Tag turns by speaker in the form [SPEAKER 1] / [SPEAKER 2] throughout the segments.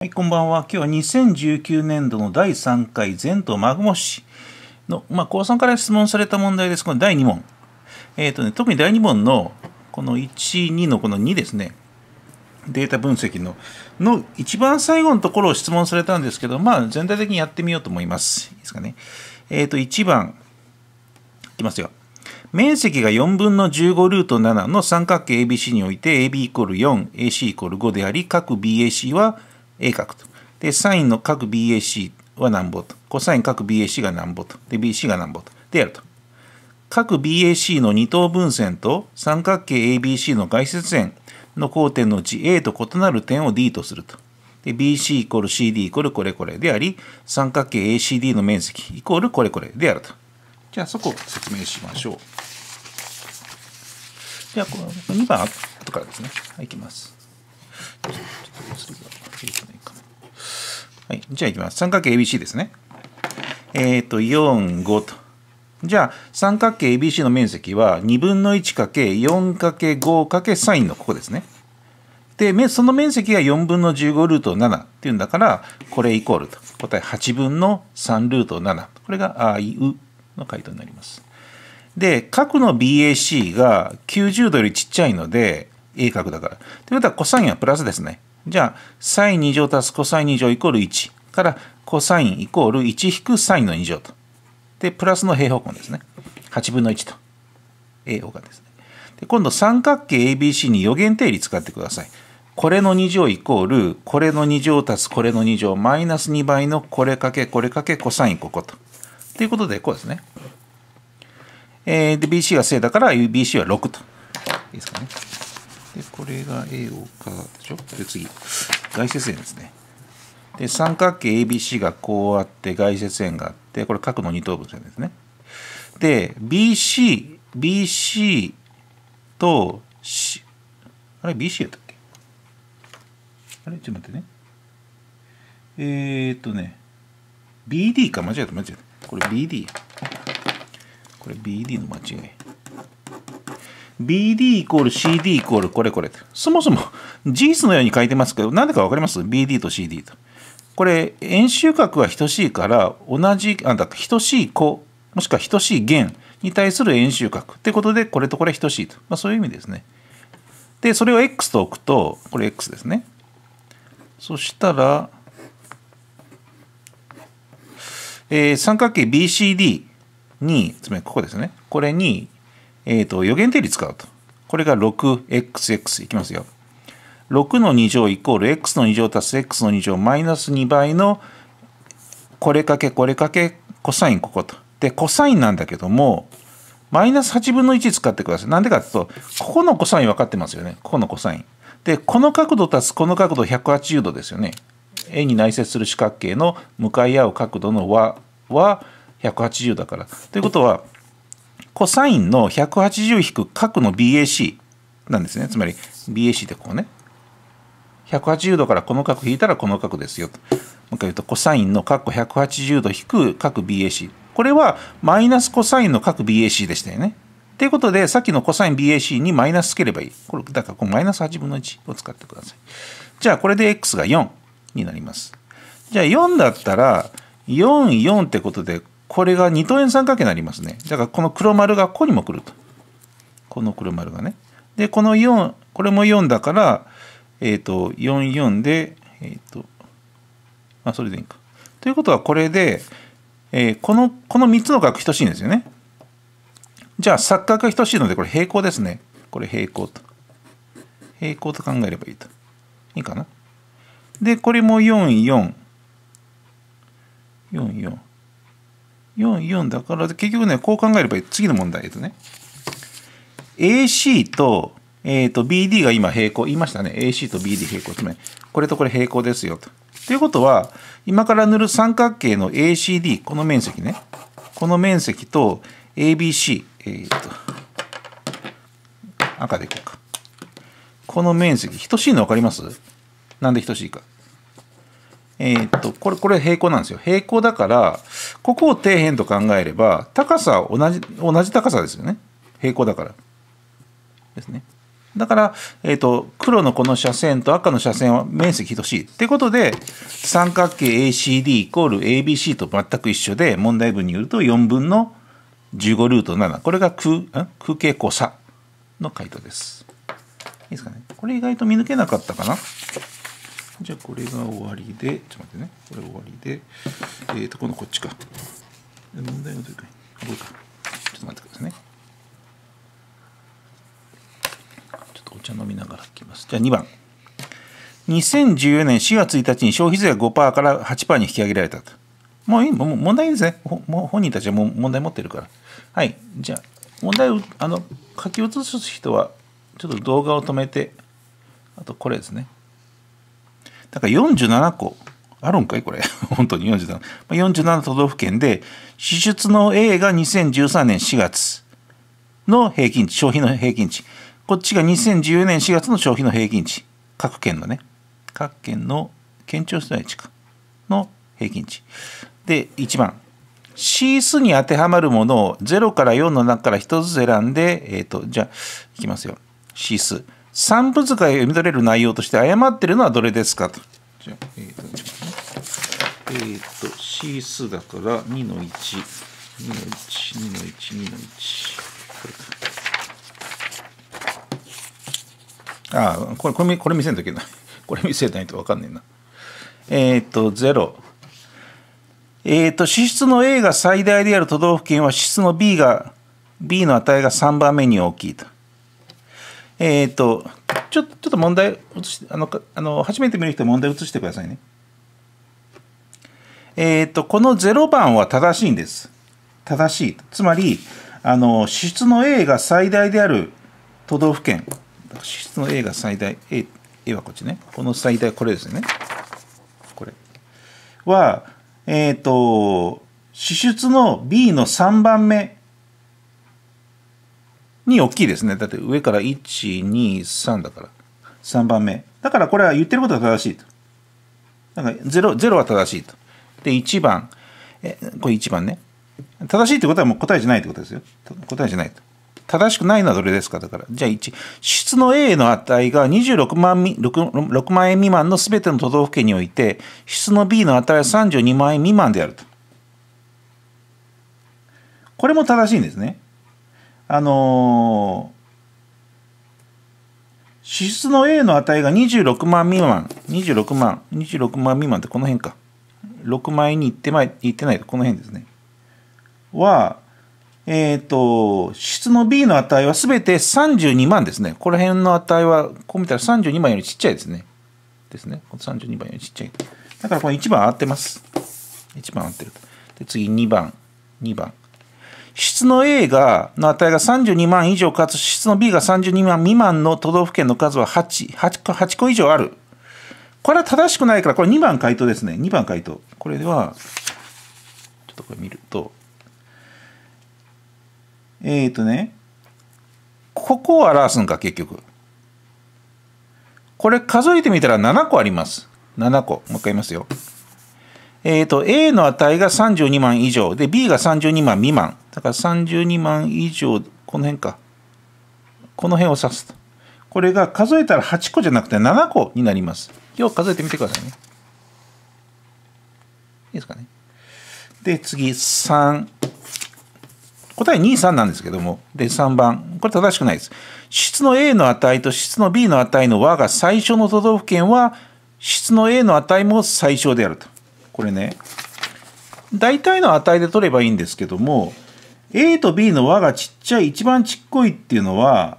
[SPEAKER 1] はい、こんばんは。今日は2019年度の第3回前頭マグモ氏の、まあ、高さんから質問された問題です。この第2問。えっ、ー、とね、特に第2問の、この1、2のこの2ですね。データ分析の、の一番最後のところを質問されたんですけど、まあ、全体的にやってみようと思います。いいですかね。えっ、ー、と、1番、いきますよ。面積が4分の15ルート7の三角形 ABC において AB イコール4、AC イコール5であり、各 BAC は A 角と。で、サインの各 BAC は何ぼと。コサイン各 BAC が何ぼと。で、BC が何ぼと。でやると。各 BAC の二等分線と三角形 ABC の外接円の交点のうち A と異なる点を D とすると。で、BC イコール CD イコールこれこれであり、三角形 ACD の面積イコールこれこれであると。じゃあそこを説明しましょう。じゃあ、この2番後からですね。はい、いきます。はい、じゃあいきます。三角形 ABC ですね。えっ、ー、と、4、5と。じゃあ、三角形 ABC の面積は2分の1け4け5けサインのここですね。で、その面積が4分の15ルート7っていうんだから、これイコールと。答え8分の3ルート7。これが、あいうの回答になります。で、角の BAC が90度よりちっちゃいので、A 角だから。ということは、コサインはプラスですね。じゃあ、サイン2乗足すコサイン2乗イコール1から、コサインイコール1引くサインの2乗と。で、プラスの平方根ですね。8分の1と。AO がですね。で、今度三角形 ABC に予言定理使ってください。これの2乗イコール、これの2乗足すこれの2乗マイナス2倍のこれかけこれかけコサインここと。ということで、こうですね。えー、で、BC が正だから BC は6と。いいですかね。で、これが A をかでしょで、次、外接円ですね。で、三角形 ABC がこうあって、外接円があって、これ角の二等分線ですね。で、BC、BC と、C、あれ BC やったっけあれちょっと待ってね。えー、っとね、BD か間違えた間違えた。これ BD。これ BD の間違い。BD イコール CD イコールこれこれ。そもそも GS のように書いてますけど、なんでかわかります ?BD と CD と。これ、円周角は等しいから、同じ、あ、だ、等しい個、もしくは等しい弦に対する円周角。ってことで、これとこれ等しいと。まあ、そういう意味ですね。で、それを X と置くと、これ X ですね。そしたら、えー、三角形 BCD に、つまりここですね。これに、えっ、ー、と、余限定理使うと。これが 6xx いきますよ。6の2乗イコール x の2乗足す x の2乗マイナス2倍のこれかけこれかけコサインここと。で、コサインなんだけども、マイナス8分の1使ってください。なんでかっていうと、ここのコサイン分かってますよね。ここのコサイン。で、この角度足すこの角度180度ですよね。円に内接する四角形の向かい合う角度の和は180だから。ということは、コサインの180引く角の BAC なんですね。つまり BAC ってこうね。180度からこの角引いたらこの角ですよと。もう一回言うと、コサインの角180度引く角 BAC。これはマイナスコサインの角 BAC でしたよね。ということで、さっきのコサイン BAC にマイナスつければいい。これ、だからこのマイナス8分の1を使ってください。じゃあ、これで x が4になります。じゃあ、4だったら、4、4ってことで、これが二等辺三角形になりますね。だからこの黒丸がここにも来ると。この黒丸がね。で、この4、これも4だから、えっ、ー、と、44で、えっ、ー、と、まあ、それでいいか。ということは、これで、えー、この、この3つの角等しいんですよね。じゃあ、錯角が等しいので、これ平行ですね。これ平行と。平行と考えればいいと。いいかな。で、これも4、4。4、4。44だから結局ねこう考えれば次の問題ですね AC と,、えー、と BD が今平行言いましたね AC と BD 平行つまりこれとこれ平行ですよと。ということは今から塗る三角形の ACD この面積ねこの面積と ABC えー、っと赤でいこうかこの面積等しいの分かりますなんで等しいかえー、っと、これ、これ平行なんですよ。平行だから、ここを底辺と考えれば、高さは同じ、同じ高さですよね。平行だから。ですね。だから、えーと、と黒のこの斜線と赤の斜線は面積等しい。ってことで三角形 ACD イコール ABC と全く一緒で問題文によると4分の15ルート7これが空空形交差の回答です。いいですかねこれ意外と見抜けなかったかなじゃあこれが終わりで、ちょっと待ってね、これ終わりで、えっ、ー、と、今度こっちか。問題がどれかいこれか。ちょっと待ってくださいね。ちょっとお茶飲みながら聞きます。じゃあ2番。2014年4月1日に消費税が5%から8%に引き上げられたと。もういい、もう問題ですね。もう本人たちはもう問題持ってるから。はい。じゃあ、問題をあの書き写す人は、ちょっと動画を止めて、あとこれですね。だから47個あるんかいこれ。本当に47。47都道府県で、支出の A が2013年4月の平均値、消費の平均値。こっちが2014年4月の消費の平均値。各県のね。各県の県庁所在地か。の平均値。で、1番。シースに当てはまるものを0から4の中から1つ選んで、えっ、ー、と、じゃあ、いきますよ。シース。三部使いが読み取れる内容として誤ってるのはどれですかと。じゃえーと、えー、と、C 数だから2の1、2の1、2の1、2の1。あこれ、これこれ見せんといけない。これ見せないと分かんねえな。えっ、ー、と、0。えっ、ー、と、支出の A が最大である都道府県は支出の B が、B の値が3番目に大きいと。えっ、ー、と、ちょちょっと問題移して、あの、あの初めて見る人問題移してくださいね。えっ、ー、と、この0番は正しいんです。正しい。つまり、あの、支出の A が最大である都道府県。支出の A が最大。A, A はこっちね。この最大、これですね。これ。は、えっ、ー、と、支出の B の3番目に大きいですね。だって上から1、2、3だから。3番目。だからこれは言ってることが正しいと。だから 0, 0は正しいと。で、1番。え、これ1番ね。正しいってことはもう答えじゃないってことですよ。答えじゃないと。正しくないのはどれですかだから。じゃあ1。質の A の値が26万 6, 6万円未満の全ての都道府県において、質の B の値は32万円未満であると。これも正しいんですね。あのー、脂の A の値が26万未満、26万、26万未満ってこの辺か。6万円に行ってまい、行ってないとこの辺ですね。は、えっ、ー、と、支質の B の値はすべて32万ですね。この辺の値は、こう見たら32万よりちっちゃいですね。ですね。32番よりちっちゃい。だからこれ1番合ってます。1番合ってると。で、次2番、2番。質の A が、の値が32万以上かつ質の B が32万未満の都道府県の数は8、8個 ,8 個以上ある。これは正しくないから、これ2番回答ですね。2番回答。これでは、ちょっとこれ見ると、えっ、ー、とね、ここを表すんか、結局。これ数えてみたら7個あります。7個。もう一回言いますよ。えーと、A の値が32万以上で B が32万未満だから32万以上この辺かこの辺を指すとこれが数えたら8個じゃなくて7個になりますよく数えてみてくださいねいいですかねで次3答え23なんですけどもで3番これ正しくないです質の A の値と質の B の値の和が最小の都道府県は質の A の値も最小であるとこれね、大体の値で取ればいいんですけども、A と B の和がちっちゃい、一番ちっこいっていうのは、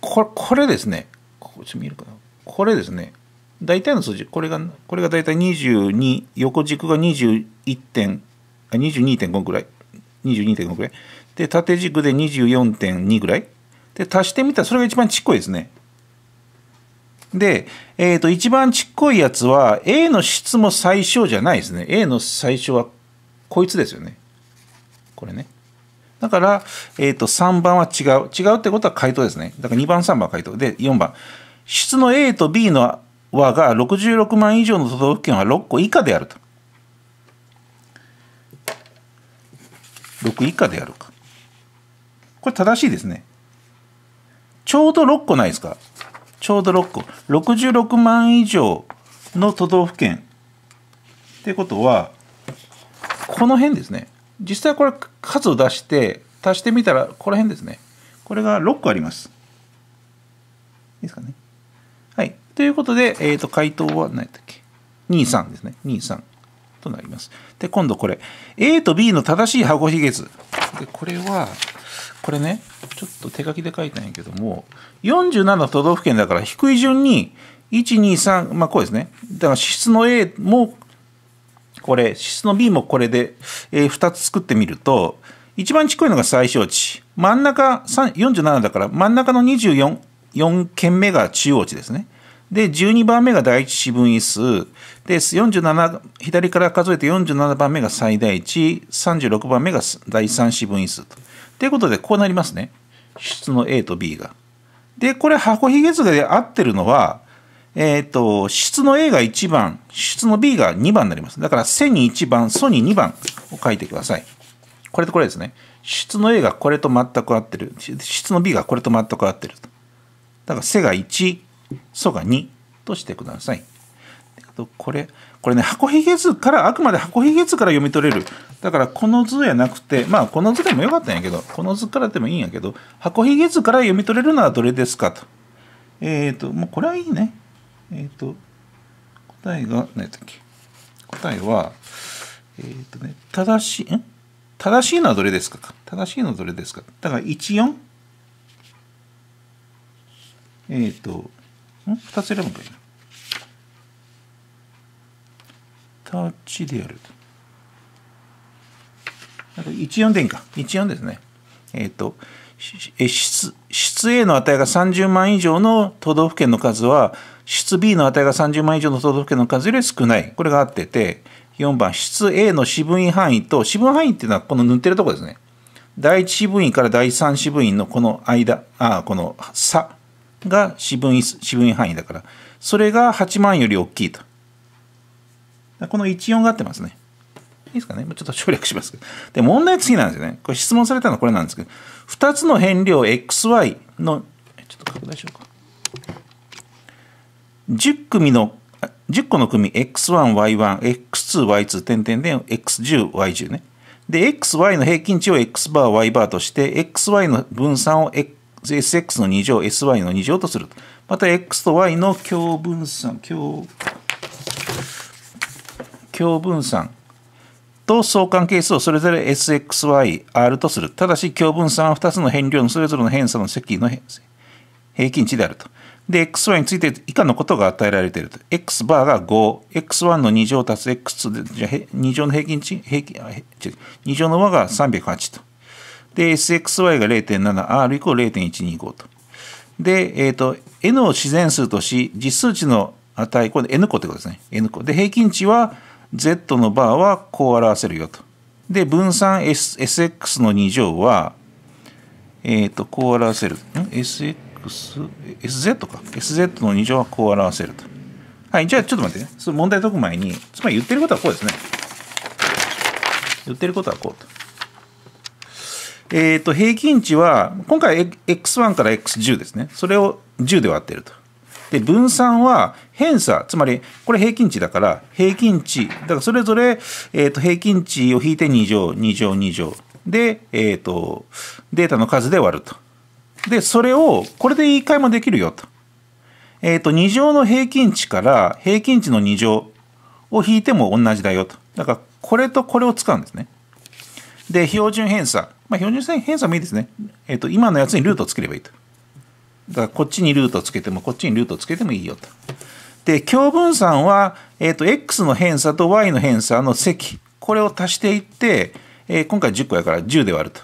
[SPEAKER 1] これ、これですね。こっち見えるかな。これですね。大体の数字、これが、これが大体22、横軸が21点、あ、22.5ぐらい。22.5ぐらい。で、縦軸で24.2ぐらい。で、足してみたらそれが一番ちっこいですね。で、えっ、ー、と、一番ちっこいやつは、A の質も最小じゃないですね。A の最小は、こいつですよね。これね。だから、えっ、ー、と、3番は違う。違うってことは回答ですね。だから2番、3番回答。で、4番。質の A と B の和が66万以上の都道府県は6個以下であると。6以下であるか。これ正しいですね。ちょうど6個ないですかちょうど6個66万以上の都道府県ってことはこの辺ですね実際これ数を出して足してみたらこの辺ですねこれが6個ありますいいですかねはいということで、えーと、回答は何やったっけ23ですね23となりますで今度これ A と B の正しい箱ひげ図でこれはこれねちょっと手書きで書いたんやけども47都道府県だから低い順に123まあこうですねだから支出の A もこれ支出の B もこれで、え2つ作ってみると一番近いのが最小値真ん中47だから真ん中の24 4件目が中央値ですね。で、12番目が第一四分位数。で、47、左から数えて47番目が最大値、36番目が第三四分位数と。ということで、こうなりますね。質の A と B が。で、これ、箱ひげ図で合ってるのは、えっ、ー、と、質の A が1番、質の B が2番になります。だから、背に1番、素に2番を書いてください。これとこれですね。質の A がこれと全く合ってる。質の B がこれと全く合ってる。だから、背が1、素が2としてください。これ、これね、箱ひげ図から、あくまで箱ひげ図から読み取れるだから、この図やなくて、まあ、この図でもよかったんやけど、この図からでもいいんやけど、箱ひげ図から読み取れるのはどれですかと。えっ、ー、と、もうこれはいいね。えっ、ー、と、答えが、何やったっけ。答えは、えっ、ー、とね、正しい、ん正しいのはどれですか正しいのはどれですかだから14、えっ、と、ん ?2 つ選ぶいいな。タッチでやると。14でいいか14ですねえっ、ー、と質質 A の値が30万以上の都道府県の数は質 B の値が30万以上の都道府県の数より少ないこれが合ってて4番質 A の四分位範囲と四分範囲っていうのはこの塗ってるとこですね第1四分位から第3四分位のこの間あこの差が四分位四分位範囲だからそれが8万より大きいとこの14が合ってますねですかね。ちょっと省略しますけど。で、問題は次なんですよね。これ質問されたのはこれなんですけど、2つの変量 XY の、ちょっと拡大しようか。10組の、1個の組 X1、Y1、X2、Y2、点点点、X10、Y10 ね。で、XY の平均値を X バー、Y バーとして、XY の分散を SX の2乗、SY の2乗とする。また、X と Y の共分散、共、共分散と相関係数をそれぞれ SXYR とする。ただし、共分散は2つの変量のそれぞれの偏差の積の平均値であると。で、XY について以下のことが与えられていると。X バーが5、X1 の2乗足す X2 で、じゃ2乗の平均値、平均、2乗の和が308と。で、SXY が0.7、R 以降0.125と。で、えっ、ー、と、N を自然数とし、実数値の値、これ N 個ってことですね。N 個。で、平均値は Z のバーはこう表せるよと。で、分散、S、SX の2乗は、えっ、ー、と、こう表せる。SX、SZ か。SZ の2乗はこう表せると。はい、じゃあちょっと待ってね。その問題解く前に、つまり言ってることはこうですね。言ってることはこうと。えっ、ー、と、平均値は、今回 X1 から X10 ですね。それを10で割ってると。で分散は偏差つまりこれ平均値だから平均値だからそれぞれ、えー、と平均値を引いて2乗2乗2乗で、えーと、データの数で割るとでそれをこれで言い換えもできるよと,、えー、と2乗の平均値から平均値の2乗を引いても同じだよとだからこれとこれを使うんですねで標準偏差まあ標準偏差もいいですねえっ、ー、と今のやつにルートをつければいいとだからこっちにルートつけてもこっちにルートつけてもいいよと。で、共分散は、えっ、ー、と、x の偏差と y の偏差の積。これを足していって、えー、今回10個やから10で割ると。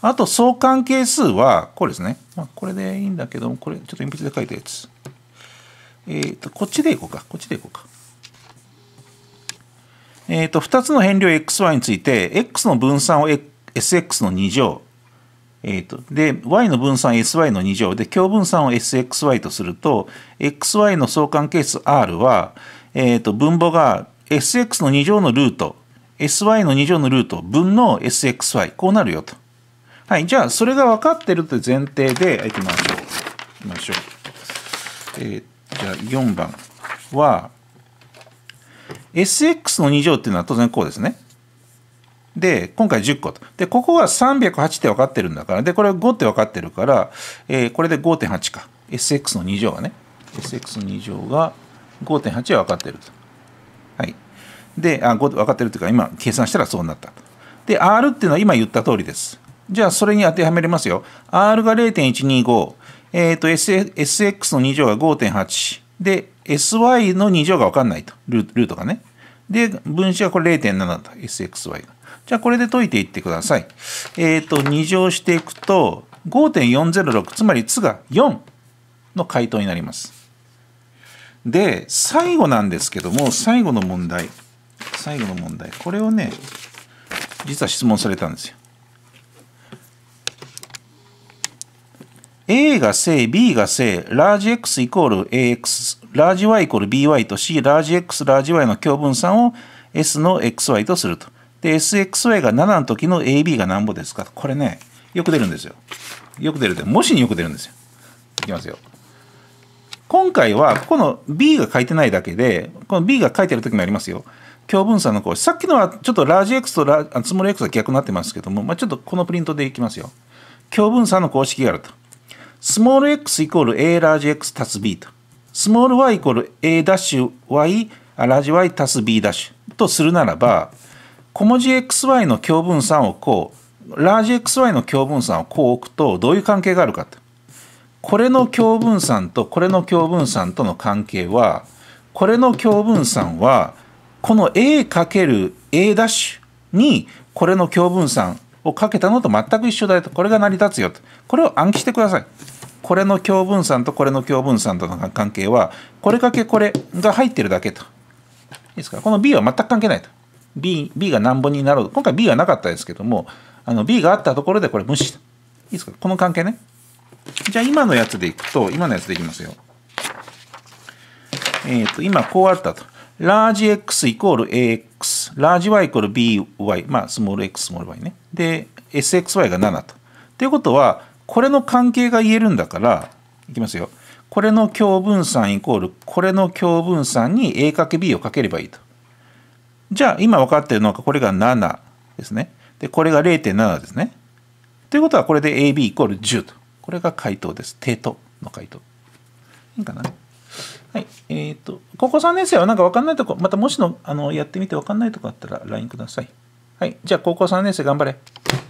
[SPEAKER 1] あと、相関係数は、これですね。まあ、これでいいんだけども、これ、ちょっと鉛筆で書いたやつ。えっ、ー、と、こっちでいこうか。こっちでいこうか。えっ、と、2つの変量 xy について、x の分散を sx の2乗。えーと、で y の分散 sy の2乗で共分散を sxy とすると xy の相関係数 r は、えーと、分母が sx の2乗のルート sy の2乗のルート分の sxy こうなるよと。はい、じゃあそれが分かってるという前提で行きましょう。行きましょう。えー、じゃあ4番は sx の2乗っていうのは当然こうですね。で、今回10個と。で、ここは308って分かってるんだから、で、これは5って分かってるから、えー、これで5.8か。SX の2乗がね。SX の2乗が5.8は分かってると。はい。で、あ、5分かってるというか、今計算したらそうなった。で、R っていうのは今言った通りです。じゃあ、それに当てはめれますよ。R が0.125。えっ、ー、と、SX の2乗が5.8。で、SY の2乗が分かんないと。ルートがね。で、分子がこれ0.7と。SXY が。じゃあこれで解いていってください。えっ、ー、と、2乗していくと、5.406つまり「つ」が4の回答になります。で最後なんですけども最後の問題最後の問題これをね実は質問されたんですよ。A が正 B が正ラージ X イコール AX ラージ Y イコール BY と C ラージ X ラージ Y の共分散を S の XY とすると。で SXY が7の時の AB が何ぼですかこれねよく出るんですよよく出るでもしによく出るんですよいきますよ今回はここの B が書いてないだけでこの B が書いてる時もありますよ共分散の公式。さっきのはちょっとラージ X とラつもり X は逆になってますけども、まあ、ちょっとこのプリントでいきますよ共分散の公式があるとスモール x イコール a ラージ x 足す b と。スモール y イコール a ダッシュ y ラージ y 足す b ダッシュとするならば、小文字 XY の共分散をこう、ラージ XY の共分散をこう置くと、どういう関係があるかと。これの共分散とこれの共分散との関係は、これの共分散は、この a かける a' にこれの共分散をかけたのと全く一緒だよと。これが成り立つよと。これを暗記してください。これの共分散とこれの共分散との関係は、これかけこれが入ってるだけと。いいですかこの b は全く関係ないと。B, B が何本になろう今回 B がなかったですけどもあの B があったところでこれ無視いいですかこの関係ねじゃあ今のやつでいくと今のやつでいきますよえっ、ー、と今こうあったとラージ X イコール AX ラージ Y イコール BY まあスモール X スモール Y ねで SXY が7とっていうことはこれの関係が言えるんだからいきますよこれの共分散イコールこれの共分散に A ×け B をかければいいとじゃあ今分かってるのがこれが7ですね。で、これが0.7ですね。ということはこれで AB イコール10と。これが回答です。テートの回答。いいかな。はい。えっ、ー、と、高校3年生はなんか分かんないとこ、またもしの、あの、やってみて分かんないとこあったら LINE ください。はい。じゃあ高校3年生頑張れ。